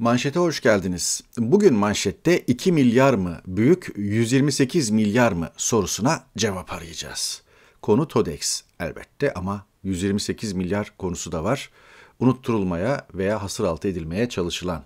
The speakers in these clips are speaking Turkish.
Manşete hoş geldiniz. Bugün manşette 2 milyar mı büyük 128 milyar mı sorusuna cevap arayacağız. Konu TODEX elbette ama 128 milyar konusu da var. Unutturulmaya veya hasır altı edilmeye çalışılan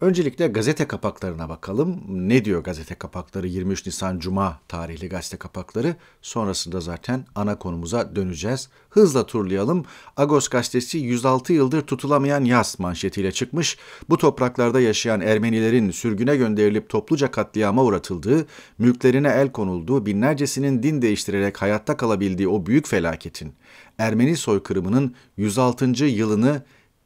Öncelikle gazete kapaklarına bakalım. Ne diyor gazete kapakları 23 Nisan Cuma tarihli gazete kapakları? Sonrasında zaten ana konumuza döneceğiz. Hızla turlayalım. Agos gazetesi 106 yıldır tutulamayan yaz manşetiyle çıkmış. Bu topraklarda yaşayan Ermenilerin sürgüne gönderilip topluca katliama uğratıldığı, mülklerine el konulduğu, binlercesinin din değiştirerek hayatta kalabildiği o büyük felaketin, Ermeni soykırımının 106. yılını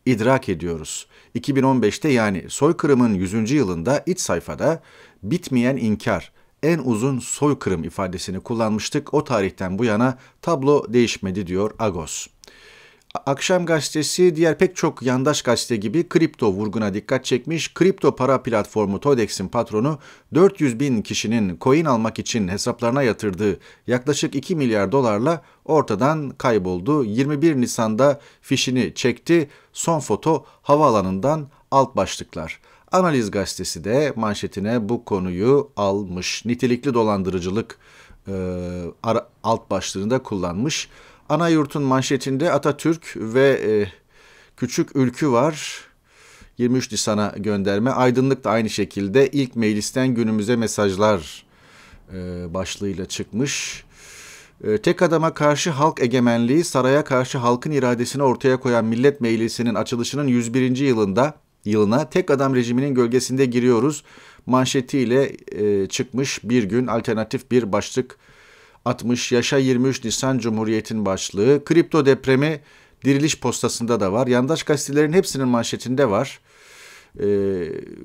idrak ediyoruz. 2015'te yani soykırımın 100. yılında iç sayfada bitmeyen inkar, en uzun soykırım ifadesini kullanmıştık. O tarihten bu yana tablo değişmedi diyor Agos. Akşam Gazetesi diğer pek çok yandaş gazete gibi kripto vurguna dikkat çekmiş. Kripto para platformu Todex'in patronu 400 bin kişinin coin almak için hesaplarına yatırdığı yaklaşık 2 milyar dolarla ortadan kayboldu. 21 Nisan'da fişini çekti. Son foto havaalanından alt başlıklar. Analiz gazetesi de manşetine bu konuyu almış. Nitelikli dolandırıcılık e, alt başlığında kullanmış. Ana yurtun manşetinde Atatürk ve e, Küçük Ülkü var. 23 Nisan'a gönderme. Aydınlık da aynı şekilde ilk meclisten günümüze mesajlar e, başlığıyla çıkmış. E, tek adama karşı halk egemenliği, saraya karşı halkın iradesini ortaya koyan Millet Meclisi'nin açılışının 101. yılında yılına tek adam rejiminin gölgesinde giriyoruz manşetiyle e, çıkmış bir gün alternatif bir başlık 60 yaşa 23 Nisan Cumhuriyet'in başlığı. Kripto depremi diriliş postasında da var. Yandaş gazetelerin hepsinin manşetinde var. E,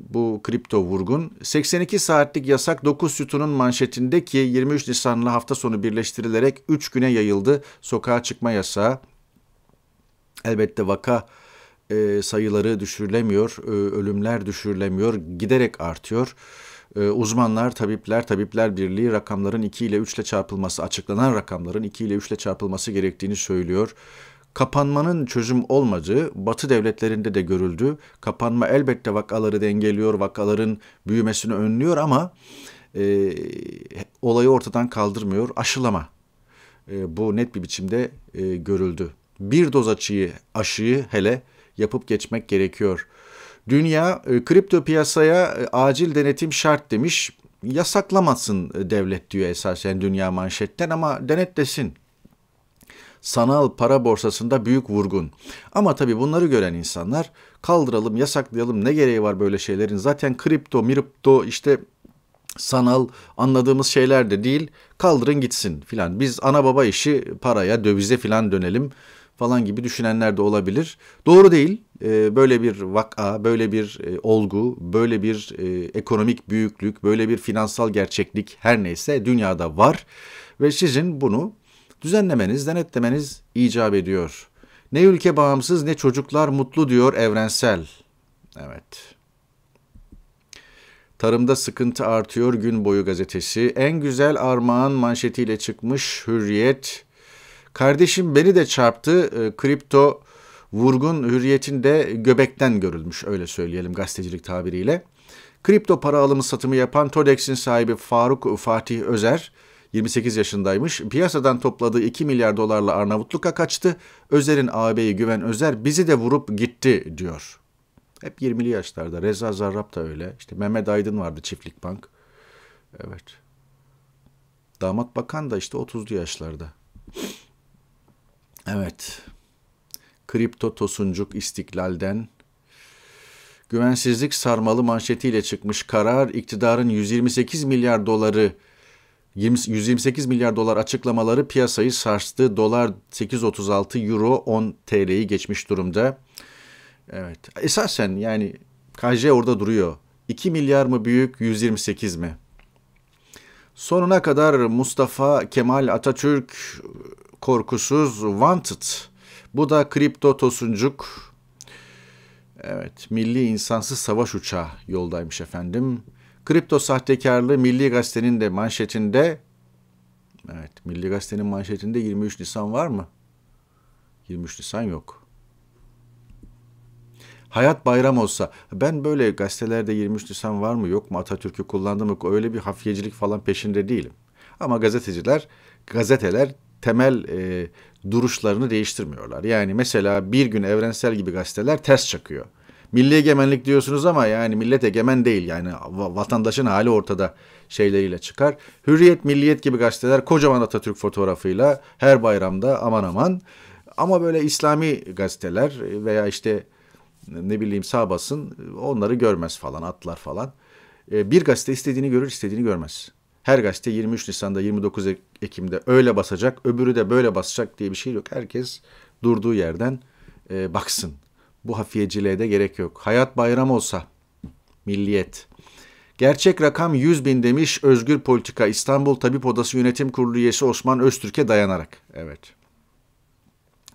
bu kripto vurgun. 82 saatlik yasak 9 sütunun manşetindeki 23 Nisan'la hafta sonu birleştirilerek 3 güne yayıldı sokağa çıkma yasağı. Elbette vaka e, sayıları düşürülemiyor, e, ölümler düşürülemiyor, giderek artıyor. Ee, uzmanlar, tabipler, tabipler birliği rakamların 2 ile 3 ile çarpılması, açıklanan rakamların 2 ile 3 ile çarpılması gerektiğini söylüyor. Kapanmanın çözüm olmadığı Batı devletlerinde de görüldü. Kapanma elbette vakaları dengeliyor, vakaların büyümesini önlüyor ama e, olayı ortadan kaldırmıyor. Aşılama e, bu net bir biçimde e, görüldü. Bir doz açıyı, aşıyı hele yapıp geçmek gerekiyor. Dünya e, kripto piyasaya e, acil denetim şart demiş. Yasaklamasın e, devlet diyor esasen dünya manşetten ama denetlesin sanal para borsasında büyük vurgun. Ama tabii bunları gören insanlar kaldıralım, yasaklayalım ne gereği var böyle şeylerin? Zaten kripto, miripto işte sanal anladığımız şeyler de değil. Kaldırın gitsin filan. Biz ana baba işi paraya, dövize filan dönelim falan gibi düşünenler de olabilir. Doğru değil. Ee, böyle bir vaka, böyle bir e, olgu, böyle bir e, ekonomik büyüklük, böyle bir finansal gerçeklik her neyse dünyada var ve sizin bunu düzenlemeniz, denetlemeniz icap ediyor. Ne ülke bağımsız ne çocuklar mutlu diyor evrensel. Evet. Tarımda sıkıntı artıyor gün boyu gazetesi. En güzel armağan manşetiyle çıkmış Hürriyet. Kardeşim beni de çarptı. E, kripto vurgun hürriyetinde göbekten görülmüş öyle söyleyelim gazetecilik tabiriyle. Kripto para alımı satımı yapan Todex'in sahibi Faruk Fatih Özer 28 yaşındaymış. Piyasadan topladığı 2 milyar dolarla Arnavutluk'a kaçtı. Özer'in ağabeyi Güven Özer bizi de vurup gitti diyor. Hep 20'li yaşlarda. Reza Zarrab da öyle. İşte Mehmet Aydın vardı Çiftlik Bank. Evet. Damat Bakan da işte 30'lu yaşlarda. Evet. Kripto Tosuncuk istiklalden güvensizlik sarmalı manşetiyle çıkmış karar iktidarın 128 milyar doları 128 milyar dolar açıklamaları piyasayı sarstı. Dolar 8.36, euro 10 TL'yi geçmiş durumda. Evet. Esasen yani KJ orada duruyor. 2 milyar mı büyük, 128 mi? Sonuna kadar Mustafa Kemal Atatürk korkusuz Wanted. Bu da kripto tosuncuk. Evet, milli insansız savaş uçağı yoldaymış efendim. Kripto sahtekarlığı Milli Gazete'nin de manşetinde. Evet, Milli Gazete'nin manşetinde 23 Nisan var mı? 23 Nisan yok. Hayat bayram olsa ben böyle gazetelerde 23 Nisan var mı yok mu Atatürk'ü kullandım mı öyle bir hafiyecilik falan peşinde değilim. Ama gazeteciler, gazeteler temel e, duruşlarını değiştirmiyorlar. Yani mesela bir gün evrensel gibi gazeteler ters çakıyor. Milli egemenlik diyorsunuz ama yani millet egemen değil. Yani vatandaşın hali ortada şeyleriyle çıkar. Hürriyet, milliyet gibi gazeteler kocaman Atatürk fotoğrafıyla her bayramda aman aman. Ama böyle İslami gazeteler veya işte ne bileyim sağ basın onları görmez falan atlar falan. E, bir gazete istediğini görür istediğini görmez. Her gazete 23 Nisan'da 29 Ekim'de öyle basacak, öbürü de böyle basacak diye bir şey yok. Herkes durduğu yerden e, baksın. Bu hafiyeciliğe de gerek yok. Hayat bayram olsa milliyet. Gerçek rakam 100 bin demiş Özgür Politika İstanbul Tabip Odası Yönetim Kurulu üyesi Osman Öztürk'e dayanarak. Evet.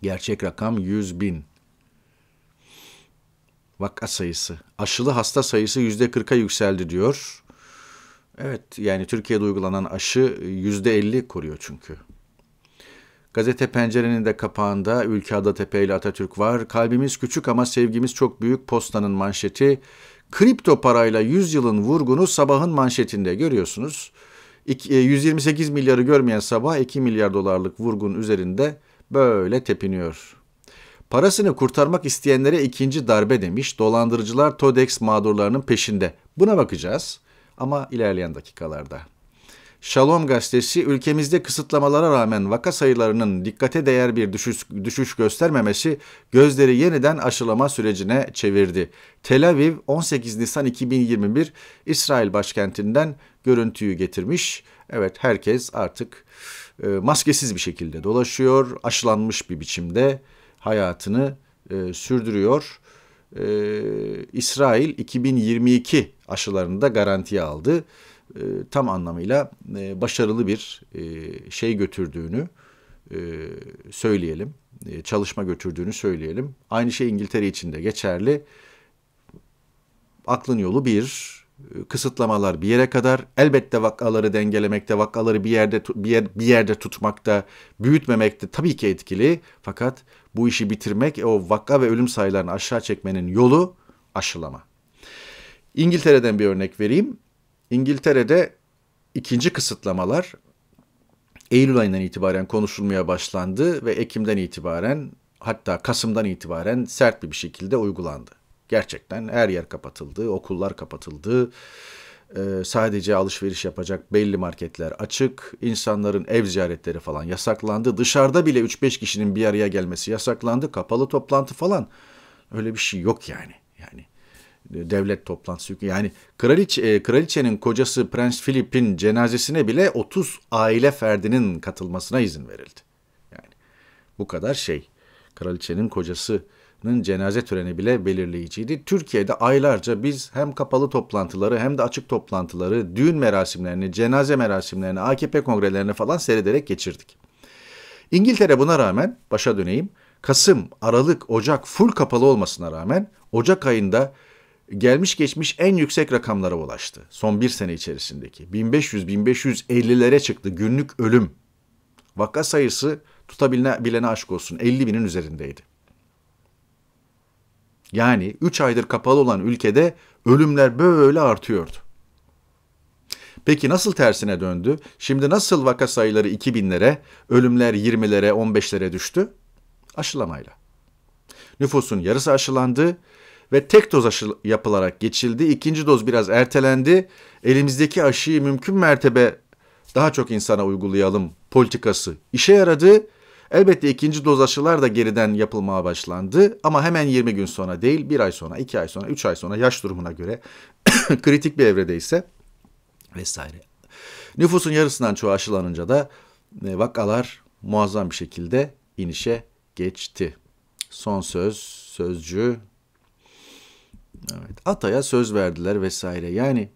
Gerçek rakam 100 bin. Vaka sayısı. Aşılı hasta sayısı %40'a yükseldi diyor. Evet yani Türkiye'de uygulanan aşı e, yüzde elli koruyor çünkü. Gazete Pencere'nin de kapağında Ülke Adatepe ile Atatürk var. Kalbimiz küçük ama sevgimiz çok büyük postanın manşeti. Kripto parayla 100 yılın vurgunu sabahın manşetinde görüyorsunuz. 128 e, milyarı görmeyen sabah 2 milyar dolarlık vurgun üzerinde böyle tepiniyor. Parasını kurtarmak isteyenlere ikinci darbe demiş. Dolandırıcılar Todex mağdurlarının peşinde. Buna bakacağız ama ilerleyen dakikalarda. Shalom gazetesi ülkemizde kısıtlamalara rağmen vaka sayılarının dikkate değer bir düşüş, düşüş göstermemesi gözleri yeniden aşılama sürecine çevirdi. Tel Aviv 18 Nisan 2021 İsrail başkentinden görüntüyü getirmiş. Evet herkes artık e, maskesiz bir şekilde dolaşıyor, aşılanmış bir biçimde hayatını e, sürdürüyor e, İsrail 2022 aşılarını da garantiye aldı. E, tam anlamıyla e, başarılı bir e, şey götürdüğünü e, söyleyelim. E, çalışma götürdüğünü söyleyelim. Aynı şey İngiltere için de geçerli. Aklın yolu bir e, kısıtlamalar bir yere kadar elbette vakaları dengelemekte, vakaları bir yerde bir, yer, bir yerde tutmakta, büyütmemekte tabii ki etkili. Fakat bu işi bitirmek o vaka ve ölüm sayılarını aşağı çekmenin yolu aşılama. İngiltere'den bir örnek vereyim. İngiltere'de ikinci kısıtlamalar Eylül ayından itibaren konuşulmaya başlandı ve Ekim'den itibaren hatta Kasım'dan itibaren sert bir şekilde uygulandı. Gerçekten her yer kapatıldı, okullar kapatıldı. Ee, sadece alışveriş yapacak belli marketler açık. İnsanların ev ziyaretleri falan yasaklandı. Dışarıda bile 3-5 kişinin bir araya gelmesi yasaklandı. Kapalı toplantı falan. Öyle bir şey yok yani. Yani e, devlet toplantısı yok. yani kraliçe, kraliçenin kocası Prens Philip'in cenazesine bile 30 aile ferdinin katılmasına izin verildi. Yani bu kadar şey. Kraliçenin kocası Başkanı'nın cenaze töreni bile belirleyiciydi. Türkiye'de aylarca biz hem kapalı toplantıları hem de açık toplantıları, düğün merasimlerini, cenaze merasimlerini, AKP kongrelerini falan seyrederek geçirdik. İngiltere buna rağmen, başa döneyim, Kasım, Aralık, Ocak full kapalı olmasına rağmen Ocak ayında gelmiş geçmiş en yüksek rakamlara ulaştı. Son bir sene içerisindeki 1500-1550'lere çıktı günlük ölüm. Vaka sayısı tutabilene bilene aşk olsun 50 binin üzerindeydi. Yani 3 aydır kapalı olan ülkede ölümler böyle artıyordu. Peki nasıl tersine döndü? Şimdi nasıl vaka sayıları 2000'lere, ölümler 20'lere, 15'lere düştü? Aşılamayla. Nüfusun yarısı aşılandı ve tek doz aşı yapılarak geçildi. İkinci doz biraz ertelendi. Elimizdeki aşıyı mümkün mertebe daha çok insana uygulayalım politikası işe yaradı Elbette ikinci doz aşılar da geriden yapılmaya başlandı ama hemen 20 gün sonra değil, bir ay sonra, iki ay sonra, üç ay sonra yaş durumuna göre kritik bir evrede ise vesaire. Nüfusun yarısından çoğu aşılanınca da e, vakalar muazzam bir şekilde inişe geçti. Son söz, sözcü Evet, Atay'a söz verdiler vesaire. Yani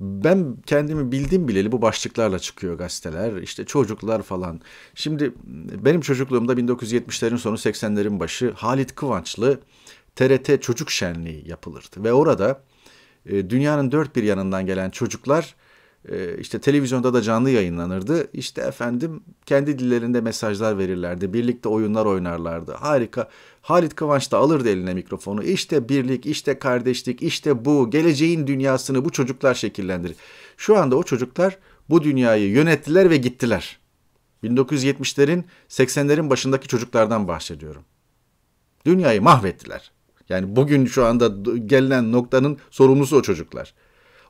ben kendimi bildim bileli bu başlıklarla çıkıyor gazeteler. işte çocuklar falan. Şimdi benim çocukluğumda 1970'lerin sonu 80'lerin başı Halit Kıvançlı TRT Çocuk Şenliği yapılırdı. Ve orada e, dünyanın dört bir yanından gelen çocuklar e, işte televizyonda da canlı yayınlanırdı. İşte efendim kendi dillerinde mesajlar verirlerdi. Birlikte oyunlar oynarlardı. Harika Halit Kıvanç da alırdı eline mikrofonu. İşte birlik, işte kardeşlik, işte bu geleceğin dünyasını bu çocuklar şekillendirir. Şu anda o çocuklar bu dünyayı yönettiler ve gittiler. 1970'lerin, 80'lerin başındaki çocuklardan bahsediyorum. Dünyayı mahvettiler. Yani bugün şu anda gelinen noktanın sorumlusu o çocuklar.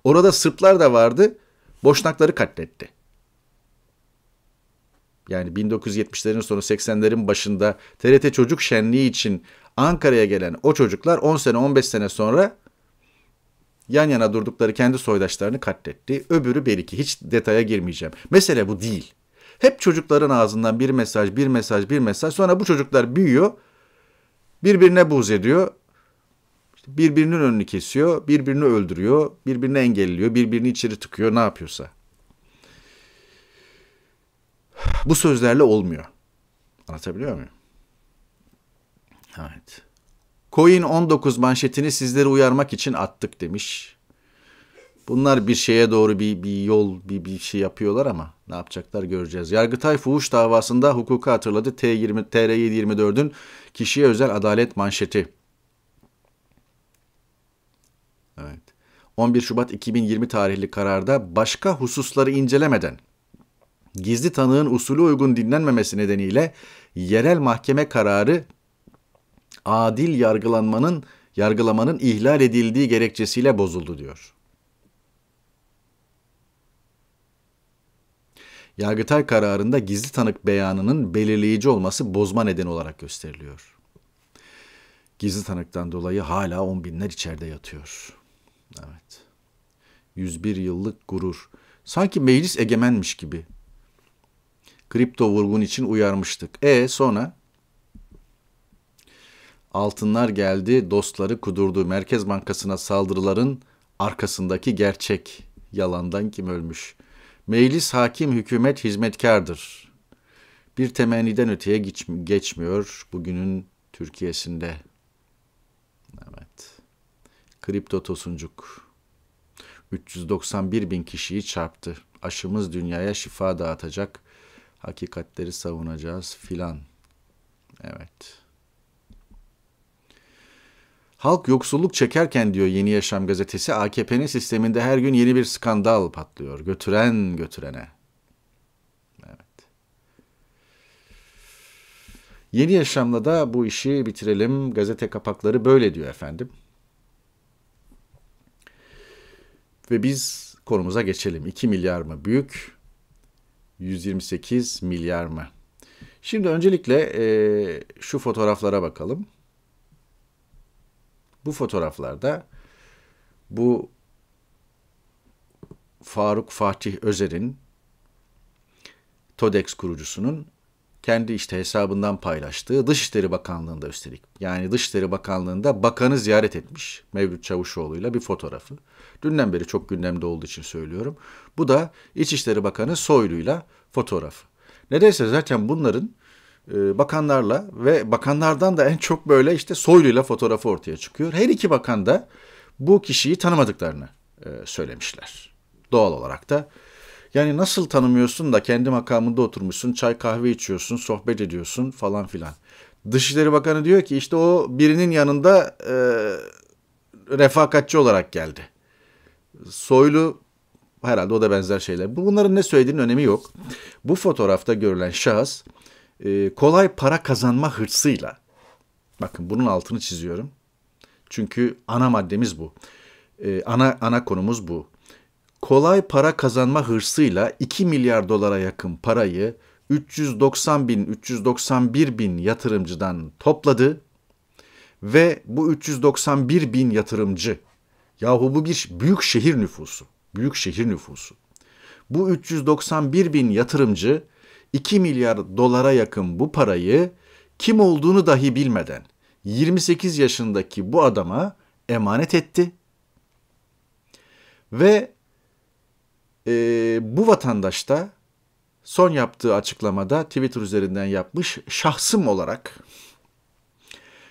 Orada Sırplar da vardı, boşnakları katletti yani 1970'lerin sonu 80'lerin başında TRT Çocuk Şenliği için Ankara'ya gelen o çocuklar 10 sene 15 sene sonra yan yana durdukları kendi soydaşlarını katletti. Öbürü belki hiç detaya girmeyeceğim. Mesele bu değil. Hep çocukların ağzından bir mesaj, bir mesaj, bir mesaj. Sonra bu çocuklar büyüyor. Birbirine buz ediyor. birbirinin önünü kesiyor, birbirini öldürüyor, birbirini engelliyor, birbirini içeri tıkıyor ne yapıyorsa. Bu sözlerle olmuyor. Anlatabiliyor muyum? Evet. Coin 19 manşetini sizlere uyarmak için attık demiş. Bunlar bir şeye doğru bir, bir yol, bir, bir şey yapıyorlar ama ne yapacaklar göreceğiz. Yargıtay fuhuş davasında hukuka hatırladı T20, TR724'ün kişiye özel adalet manşeti. Evet. 11 Şubat 2020 tarihli kararda başka hususları incelemeden gizli tanığın usulü uygun dinlenmemesi nedeniyle yerel mahkeme kararı adil yargılanmanın yargılamanın ihlal edildiği gerekçesiyle bozuldu diyor. Yargıtay kararında gizli tanık beyanının belirleyici olması bozma nedeni olarak gösteriliyor. Gizli tanıktan dolayı hala on binler içeride yatıyor. Evet. 101 yıllık gurur. Sanki meclis egemenmiş gibi kripto vurgun için uyarmıştık. E sonra altınlar geldi, dostları kudurdu. Merkez Bankası'na saldırıların arkasındaki gerçek. Yalandan kim ölmüş? Meclis hakim hükümet hizmetkardır. Bir temenniden öteye geçmiyor bugünün Türkiye'sinde. Evet. Kripto tosuncuk. 391 bin kişiyi çarptı. Aşımız dünyaya şifa dağıtacak hakikatleri savunacağız filan. Evet. Halk yoksulluk çekerken diyor Yeni Yaşam gazetesi AKP'nin sisteminde her gün yeni bir skandal patlıyor. Götüren götürene. Evet. Yeni Yaşam'la da bu işi bitirelim. Gazete kapakları böyle diyor efendim. Ve biz konumuza geçelim. 2 milyar mı büyük, 128 milyar mı? Şimdi öncelikle e, şu fotoğraflara bakalım. Bu fotoğraflarda bu Faruk Fatih Özer'in TODEX kurucusunun kendi işte hesabından paylaştığı Dışişleri Bakanlığı'nda üstelik. Yani Dışişleri Bakanlığı'nda bakanı ziyaret etmiş Mevlüt Çavuşoğlu'yla bir fotoğrafı. Dünden beri çok gündemde olduğu için söylüyorum. Bu da İçişleri Bakanı Soylu'yla fotoğrafı. Nedense zaten bunların e, bakanlarla ve bakanlardan da en çok böyle işte Soylu'yla fotoğrafı ortaya çıkıyor. Her iki bakan da bu kişiyi tanımadıklarını e, söylemişler. Doğal olarak da yani nasıl tanımıyorsun da kendi makamında oturmuşsun, çay kahve içiyorsun, sohbet ediyorsun falan filan. Dışişleri Bakanı diyor ki işte o birinin yanında e, refakatçi olarak geldi. Soylu herhalde o da benzer şeyler. Bunların ne söylediğinin önemi yok. Bu fotoğrafta görülen şahıs e, kolay para kazanma hırsıyla bakın bunun altını çiziyorum. Çünkü ana maddemiz bu. E, ana ana konumuz bu kolay para kazanma hırsıyla 2 milyar dolara yakın parayı 390 bin 391 bin yatırımcıdan topladı ve bu 391 bin yatırımcı yahu bu bir büyük şehir nüfusu büyük şehir nüfusu bu 391 bin yatırımcı 2 milyar dolara yakın bu parayı kim olduğunu dahi bilmeden 28 yaşındaki bu adama emanet etti ve e, bu vatandaş da son yaptığı açıklamada Twitter üzerinden yapmış şahsım olarak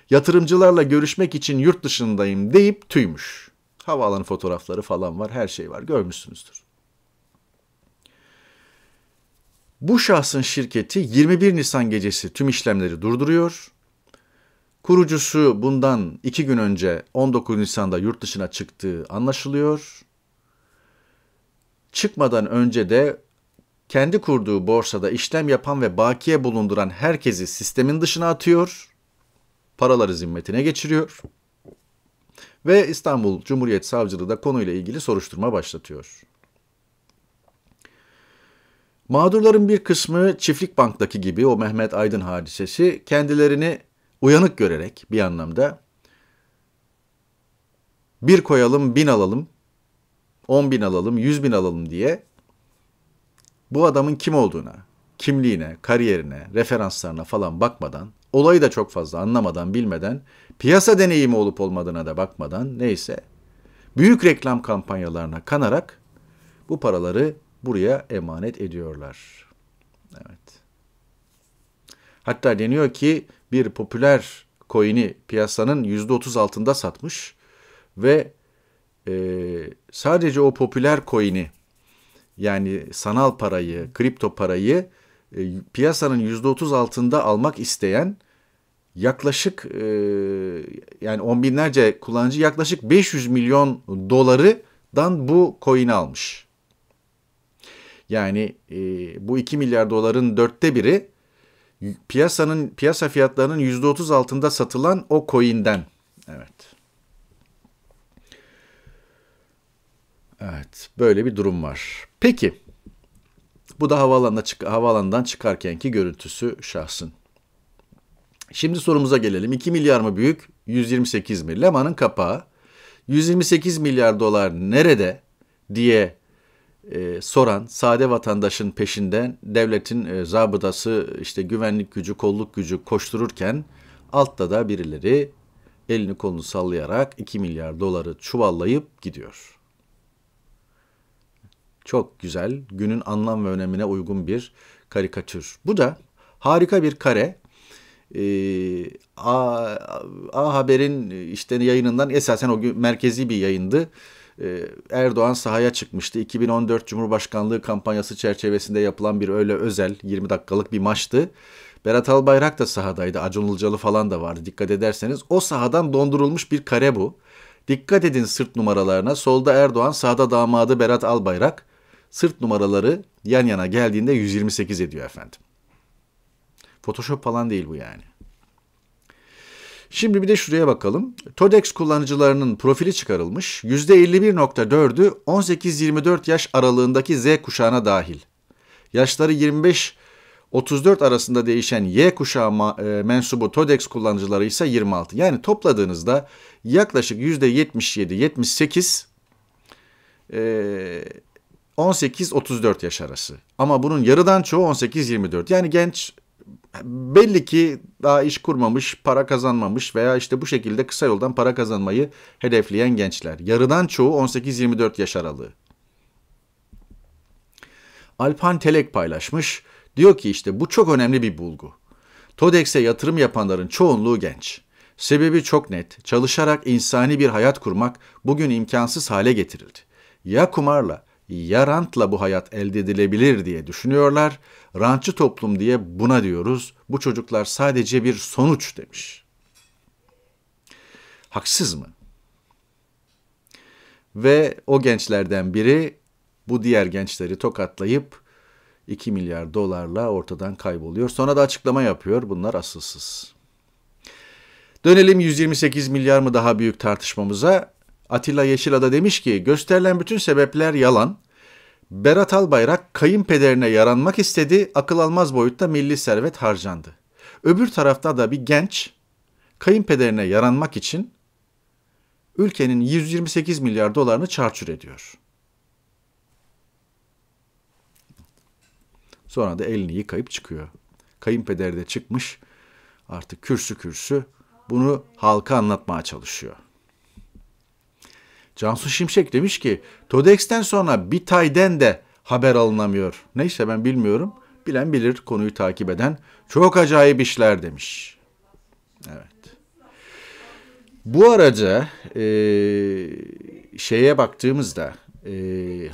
yatırımcılarla görüşmek için yurt dışındayım deyip tüymüş. Havaalanı fotoğrafları falan var her şey var görmüşsünüzdür. Bu şahsın şirketi 21 Nisan gecesi tüm işlemleri durduruyor. Kurucusu bundan iki gün önce 19 Nisan'da yurt dışına çıktığı anlaşılıyor çıkmadan önce de kendi kurduğu borsada işlem yapan ve bakiye bulunduran herkesi sistemin dışına atıyor, paraları zimmetine geçiriyor ve İstanbul Cumhuriyet Savcılığı da konuyla ilgili soruşturma başlatıyor. Mağdurların bir kısmı Çiftlik Bank'taki gibi o Mehmet Aydın hadisesi kendilerini uyanık görerek bir anlamda bir koyalım bin alalım 10 bin alalım, 100 bin alalım diye bu adamın kim olduğuna, kimliğine, kariyerine, referanslarına falan bakmadan, olayı da çok fazla anlamadan, bilmeden, piyasa deneyimi olup olmadığına da bakmadan neyse büyük reklam kampanyalarına kanarak bu paraları buraya emanet ediyorlar. Evet. Hatta deniyor ki bir popüler coin'i piyasanın %30 altında satmış ve e, sadece o popüler coin'i yani sanal parayı, kripto parayı e, piyasanın %30 altında almak isteyen yaklaşık e, yani on binlerce kullanıcı yaklaşık 500 milyon dolarıdan bu coin'i almış. Yani e, bu 2 milyar doların dörtte biri piyasanın piyasa fiyatlarının %30 altında satılan o coin'den. Evet. Evet, böyle bir durum var. Peki, bu da havaalanına çık havaalanından çıkarkenki görüntüsü şahsın. Şimdi sorumuza gelelim. 2 milyar mı büyük? 128 mi? Leman'ın kapağı. 128 milyar dolar nerede diye e, soran sade vatandaşın peşinden devletin e, zabıdası işte güvenlik gücü, kolluk gücü koştururken altta da birileri elini kolunu sallayarak 2 milyar doları çuvallayıp gidiyor. Çok güzel, günün anlam ve önemine uygun bir karikatür. Bu da harika bir kare. Ee, A, A Haber'in işte yayınından esasen o gün merkezi bir yayındı. Ee, Erdoğan sahaya çıkmıştı. 2014 Cumhurbaşkanlığı kampanyası çerçevesinde yapılan bir öyle özel 20 dakikalık bir maçtı. Berat Albayrak da sahadaydı. Acun Ilıcalı falan da vardı. Dikkat ederseniz o sahadan dondurulmuş bir kare bu. Dikkat edin sırt numaralarına. Solda Erdoğan, sağda damadı Berat Albayrak sırt numaraları yan yana geldiğinde 128 ediyor efendim. Photoshop falan değil bu yani. Şimdi bir de şuraya bakalım. Todex kullanıcılarının profili çıkarılmış. %51.4'ü 18-24 yaş aralığındaki Z kuşağına dahil. Yaşları 25-34 arasında değişen Y kuşağı e, mensubu Todex kullanıcıları ise 26. Yani topladığınızda yaklaşık %77-78 18-34 yaş arası. Ama bunun yarıdan çoğu 18-24. Yani genç belli ki daha iş kurmamış, para kazanmamış veya işte bu şekilde kısa yoldan para kazanmayı hedefleyen gençler. Yarıdan çoğu 18-24 yaş aralığı. Alpan Telek paylaşmış. Diyor ki işte bu çok önemli bir bulgu. TODEX'e yatırım yapanların çoğunluğu genç. Sebebi çok net. Çalışarak insani bir hayat kurmak bugün imkansız hale getirildi. Ya kumarla ya rantla bu hayat elde edilebilir diye düşünüyorlar. Rantçı toplum diye buna diyoruz. Bu çocuklar sadece bir sonuç demiş. Haksız mı? Ve o gençlerden biri bu diğer gençleri tokatlayıp 2 milyar dolarla ortadan kayboluyor. Sonra da açıklama yapıyor. Bunlar asılsız. Dönelim 128 milyar mı daha büyük tartışmamıza. Atilla Yeşilada demiş ki gösterilen bütün sebepler yalan. Berat Albayrak kayınpederine yaranmak istedi, akıl almaz boyutta milli servet harcandı. Öbür tarafta da bir genç kayınpederine yaranmak için ülkenin 128 milyar dolarını çarçur ediyor. Sonra da elini yıkayıp çıkıyor. Kayınpeder de çıkmış artık kürsü kürsü bunu halka anlatmaya çalışıyor. Cansu Şimşek demiş ki Todex'ten sonra Bitay'den de haber alınamıyor. Neyse ben bilmiyorum. Bilen bilir konuyu takip eden. Çok acayip işler demiş. Evet. Bu arada e, şeye baktığımızda, e,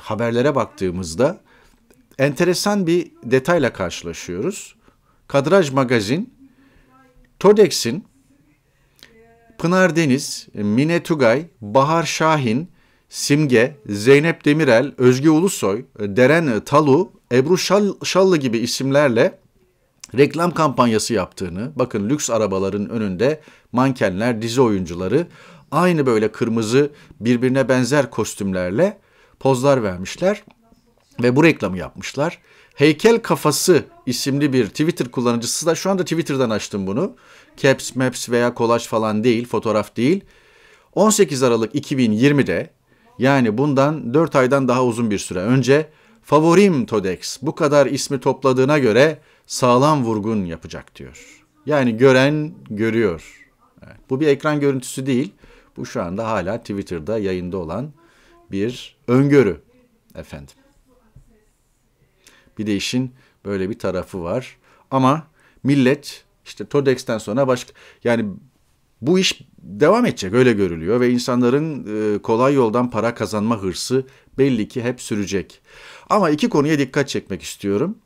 haberlere baktığımızda enteresan bir detayla karşılaşıyoruz. Kadraj Magazin, Todex'in Pınar Deniz, Mine Tugay, Bahar Şahin, Simge, Zeynep Demirel, Özge Ulusoy, Deren Talu, Ebru Şall Şallı gibi isimlerle reklam kampanyası yaptığını, bakın lüks arabaların önünde mankenler, dizi oyuncuları aynı böyle kırmızı birbirine benzer kostümlerle pozlar vermişler ve bu reklamı yapmışlar. Heykel Kafası isimli bir Twitter kullanıcısı da şu anda Twitter'dan açtım bunu caps, maps veya kolaj falan değil, fotoğraf değil. 18 Aralık 2020'de yani bundan 4 aydan daha uzun bir süre önce Favorim Todex bu kadar ismi topladığına göre sağlam vurgun yapacak diyor. Yani gören görüyor. Evet, bu bir ekran görüntüsü değil. Bu şu anda hala Twitter'da yayında olan bir öngörü efendim. Bir de işin böyle bir tarafı var. Ama millet işte TODEX'ten sonra başka yani bu iş devam edecek öyle görülüyor ve insanların e, kolay yoldan para kazanma hırsı belli ki hep sürecek. Ama iki konuya dikkat çekmek istiyorum.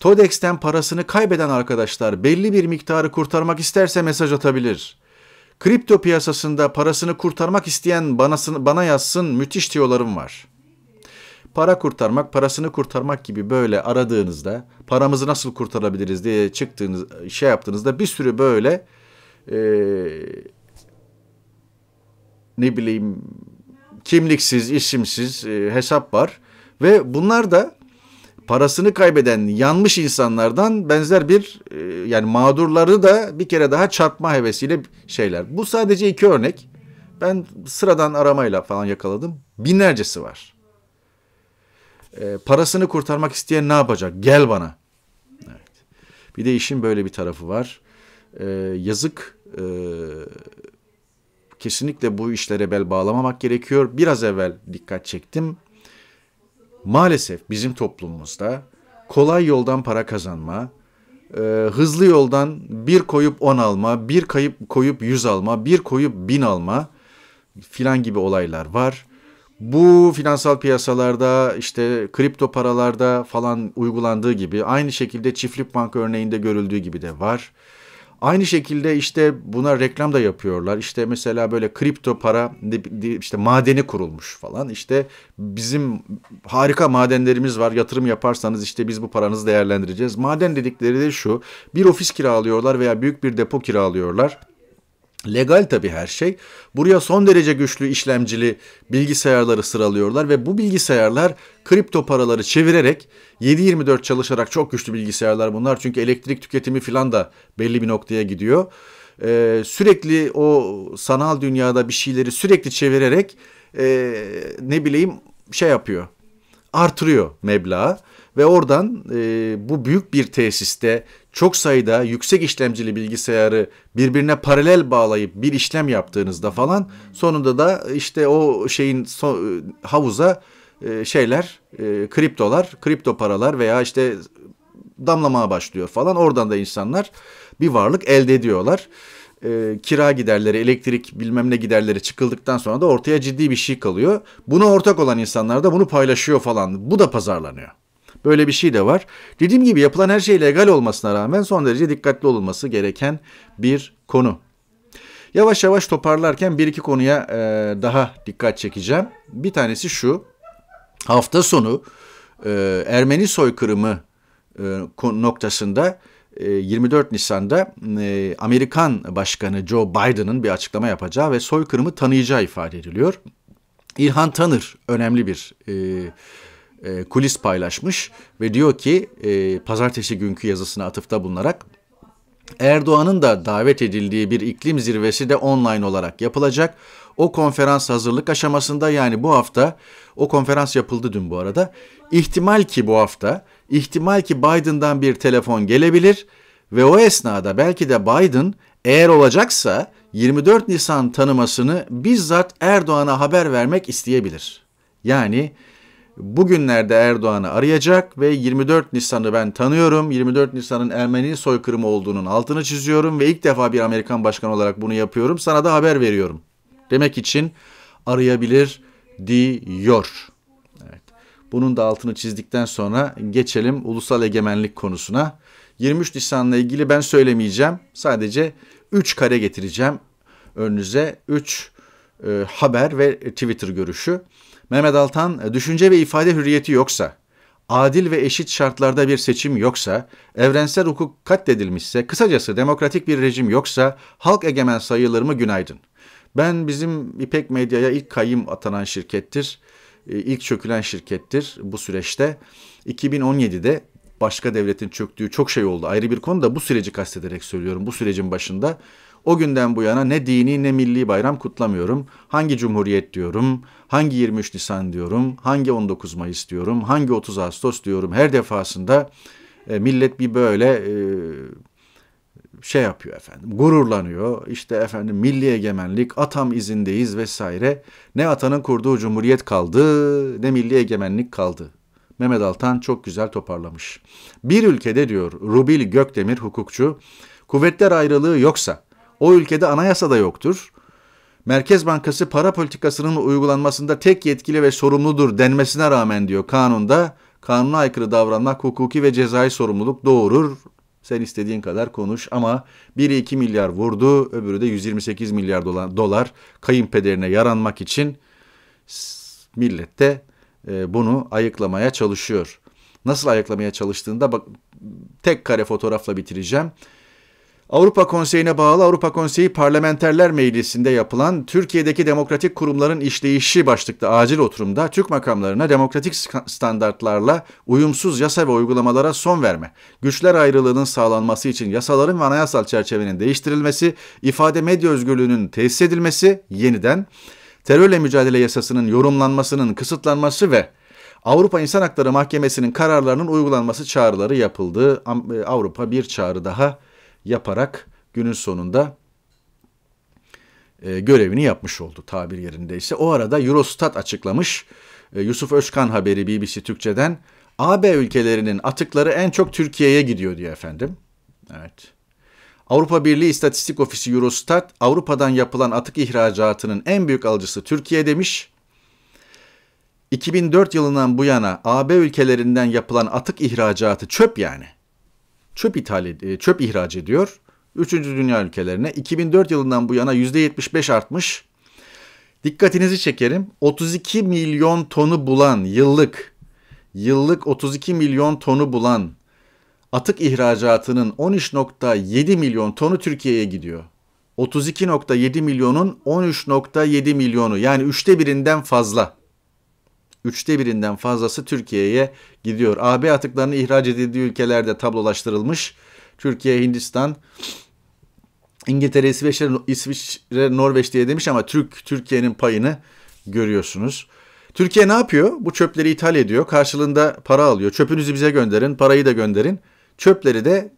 TODEX'ten parasını kaybeden arkadaşlar belli bir miktarı kurtarmak isterse mesaj atabilir. Kripto piyasasında parasını kurtarmak isteyen bana, bana yazsın müthiş tiyolarım var.'' para kurtarmak, parasını kurtarmak gibi böyle aradığınızda, paramızı nasıl kurtarabiliriz diye çıktığınız, şey yaptığınızda bir sürü böyle e, ne bileyim kimliksiz, isimsiz e, hesap var ve bunlar da parasını kaybeden yanmış insanlardan benzer bir e, yani mağdurları da bir kere daha çarpma hevesiyle şeyler. Bu sadece iki örnek. Ben sıradan aramayla falan yakaladım. Binlercesi var. E, parasını kurtarmak isteyen ne yapacak? Gel bana. Evet. Bir de işin böyle bir tarafı var. E, yazık. E, kesinlikle bu işlere bel bağlamamak gerekiyor. Biraz evvel dikkat çektim. Maalesef bizim toplumumuzda kolay yoldan para kazanma, e, hızlı yoldan bir koyup on alma, bir kayıp koyup yüz alma, bir koyup bin alma filan gibi olaylar var bu finansal piyasalarda işte kripto paralarda falan uygulandığı gibi aynı şekilde çiftlik banka örneğinde görüldüğü gibi de var. Aynı şekilde işte buna reklam da yapıyorlar. İşte mesela böyle kripto para işte madeni kurulmuş falan. İşte bizim harika madenlerimiz var. Yatırım yaparsanız işte biz bu paranızı değerlendireceğiz. Maden dedikleri de şu. Bir ofis kiralıyorlar veya büyük bir depo kiralıyorlar Legal tabii her şey. Buraya son derece güçlü işlemcili bilgisayarları sıralıyorlar ve bu bilgisayarlar kripto paraları çevirerek 7-24 çalışarak çok güçlü bilgisayarlar bunlar. Çünkü elektrik tüketimi filan da belli bir noktaya gidiyor. Ee, sürekli o sanal dünyada bir şeyleri sürekli çevirerek e, ne bileyim şey yapıyor. Artırıyor meblağı ve oradan e, bu büyük bir tesiste çok sayıda yüksek işlemcili bilgisayarı birbirine paralel bağlayıp bir işlem yaptığınızda falan sonunda da işte o şeyin e, havuza e, şeyler e, kriptolar, kripto paralar veya işte damlamaya başlıyor falan. Oradan da insanlar bir varlık elde ediyorlar. kira giderleri, elektrik bilmem ne giderleri çıkıldıktan sonra da ortaya ciddi bir şey kalıyor. Buna ortak olan insanlar da bunu paylaşıyor falan. Bu da pazarlanıyor. Böyle bir şey de var. Dediğim gibi yapılan her şey legal olmasına rağmen son derece dikkatli olunması gereken bir konu. Yavaş yavaş toparlarken bir iki konuya e, daha dikkat çekeceğim. Bir tanesi şu. Hafta sonu e, Ermeni soykırımı e, noktasında 24 e, Nisan'da e, Amerikan Başkanı Joe Biden'ın bir açıklama yapacağı ve soykırımı tanıyacağı ifade ediliyor. İlhan Tanır önemli bir e, e, kulis paylaşmış ve diyor ki e, pazartesi günkü yazısına atıfta bulunarak Erdoğan'ın da davet edildiği bir iklim zirvesi de online olarak yapılacak. O konferans hazırlık aşamasında yani bu hafta o konferans yapıldı dün bu arada. İhtimal ki bu hafta ihtimal ki Biden'dan bir telefon gelebilir ve o esnada belki de Biden eğer olacaksa 24 Nisan tanımasını bizzat Erdoğan'a haber vermek isteyebilir. Yani bugünlerde Erdoğan'ı arayacak ve 24 Nisan'ı ben tanıyorum. 24 Nisan'ın Ermeni soykırımı olduğunun altını çiziyorum ve ilk defa bir Amerikan başkanı olarak bunu yapıyorum. Sana da haber veriyorum. Demek için arayabilir diyor. Evet. Bunun da altını çizdikten sonra geçelim ulusal egemenlik konusuna. 23 Nisan'la ilgili ben söylemeyeceğim. Sadece 3 kare getireceğim önünüze. 3 e, haber ve Twitter görüşü. Mehmet Altan, e, düşünce ve ifade hürriyeti yoksa, adil ve eşit şartlarda bir seçim yoksa, evrensel hukuk katledilmişse, kısacası demokratik bir rejim yoksa, halk egemen sayılır mı günaydın. Ben bizim İpek Medya'ya ilk kayım atanan şirkettir, e, ilk çökülen şirkettir bu süreçte. 2017'de başka devletin çöktüğü çok şey oldu. Ayrı bir konu da bu süreci kastederek söylüyorum. Bu sürecin başında o günden bu yana ne dini ne milli bayram kutlamıyorum. Hangi cumhuriyet diyorum, hangi 23 Nisan diyorum, hangi 19 Mayıs diyorum, hangi 30 Ağustos diyorum. Her defasında e, millet bir böyle e, şey yapıyor efendim. Gururlanıyor. İşte efendim milli egemenlik, atam izindeyiz vesaire. Ne atanın kurduğu cumhuriyet kaldı, ne milli egemenlik kaldı. Mehmet Altan çok güzel toparlamış. Bir ülkede diyor Rubil Gökdemir hukukçu, kuvvetler ayrılığı yoksa o ülkede anayasa da yoktur. Merkez Bankası para politikasının uygulanmasında tek yetkili ve sorumludur denmesine rağmen diyor kanunda kanuna aykırı davranmak hukuki ve cezai sorumluluk doğurur. Sen istediğin kadar konuş ama biri 2 milyar vurdu, öbürü de 128 milyar dolar, dolar kayınpederine yaranmak için millet de e, bunu ayıklamaya çalışıyor. Nasıl ayıklamaya çalıştığında bak tek kare fotoğrafla bitireceğim. Avrupa Konseyi'ne bağlı Avrupa Konseyi Parlamenterler Meclisi'nde yapılan Türkiye'deki demokratik kurumların işleyişi başlıklı acil oturumda Türk makamlarına demokratik standartlarla uyumsuz yasa ve uygulamalara son verme, güçler ayrılığının sağlanması için yasaların ve anayasal çerçevenin değiştirilmesi, ifade medya özgürlüğünün tesis edilmesi yeniden, terörle mücadele yasasının yorumlanmasının kısıtlanması ve Avrupa İnsan Hakları Mahkemesi'nin kararlarının uygulanması çağrıları yapıldı. E, Avrupa bir çağrı daha yaparak günün sonunda e, görevini yapmış oldu tabir yerindeyse. O arada Eurostat açıklamış e, Yusuf Özkan haberi BBC Türkçe'den AB ülkelerinin atıkları en çok Türkiye'ye gidiyor diye efendim. Evet. Avrupa Birliği İstatistik Ofisi Eurostat Avrupa'dan yapılan atık ihracatının en büyük alıcısı Türkiye demiş. 2004 yılından bu yana AB ülkelerinden yapılan atık ihracatı çöp yani çöp ithal e, çöp ihraç ediyor. Üçüncü dünya ülkelerine 2004 yılından bu yana %75 artmış. Dikkatinizi çekerim. 32 milyon tonu bulan yıllık yıllık 32 milyon tonu bulan atık ihracatının 13.7 milyon tonu Türkiye'ye gidiyor. 32.7 milyonun 13.7 milyonu yani üçte birinden fazla. Üçte birinden fazlası Türkiye'ye gidiyor. AB atıklarını ihraç edildiği ülkelerde tablolaştırılmış. Türkiye, Hindistan, İngiltere, İsveçre, İsviçre, Norveç diye demiş ama Türk Türkiye'nin payını görüyorsunuz. Türkiye ne yapıyor? Bu çöpleri ithal ediyor. Karşılığında para alıyor. Çöpünüzü bize gönderin, parayı da gönderin. Çöpleri de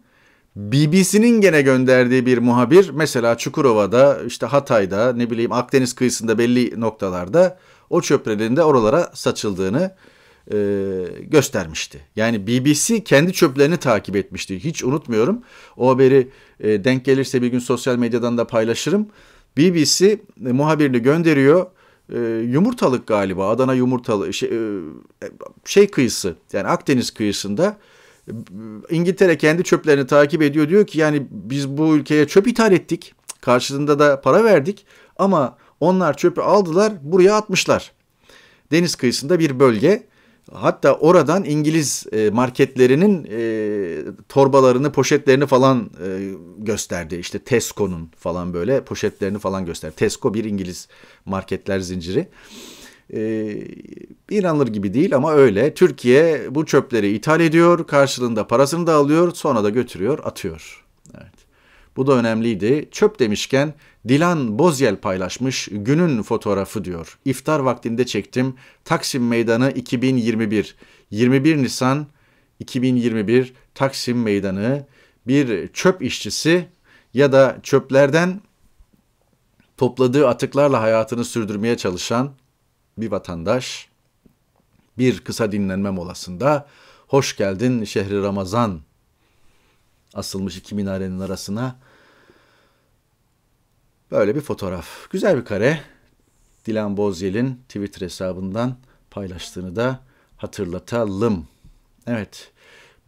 BBC'nin gene gönderdiği bir muhabir mesela Çukurova'da, işte Hatay'da, ne bileyim Akdeniz kıyısında belli noktalarda o çöplerin de oralara saçıldığını e, göstermişti. Yani BBC kendi çöplerini takip etmişti. Hiç unutmuyorum. O haberi e, denk gelirse bir gün sosyal medyadan da paylaşırım. BBC e, muhabirini gönderiyor. E, yumurtalık galiba Adana Yumurtalık şey, e, şey kıyısı yani Akdeniz kıyısında e, İngiltere kendi çöplerini takip ediyor diyor ki yani biz bu ülkeye çöp ithal ettik karşılığında da para verdik ama onlar çöpü aldılar buraya atmışlar. Deniz kıyısında bir bölge. Hatta oradan İngiliz e, marketlerinin e, torbalarını, poşetlerini falan e, gösterdi. İşte Tesco'nun falan böyle poşetlerini falan gösterdi. Tesco bir İngiliz marketler zinciri. Ee, gibi değil ama öyle. Türkiye bu çöpleri ithal ediyor, karşılığında parasını da alıyor, sonra da götürüyor, atıyor. Bu da önemliydi. Çöp demişken Dilan Bozyel paylaşmış günün fotoğrafı diyor. İftar vaktinde çektim. Taksim Meydanı 2021. 21 Nisan 2021 Taksim Meydanı bir çöp işçisi ya da çöplerden topladığı atıklarla hayatını sürdürmeye çalışan bir vatandaş bir kısa dinlenme molasında hoş geldin şehri Ramazan asılmış iki minarenin arasına Böyle bir fotoğraf. Güzel bir kare. Dilan Bozyel'in Twitter hesabından paylaştığını da hatırlatalım. Evet.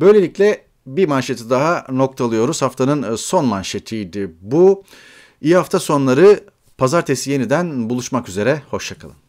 Böylelikle bir manşeti daha noktalıyoruz. Haftanın e, son manşetiydi bu. İyi hafta sonları. Pazartesi yeniden buluşmak üzere. Hoşçakalın.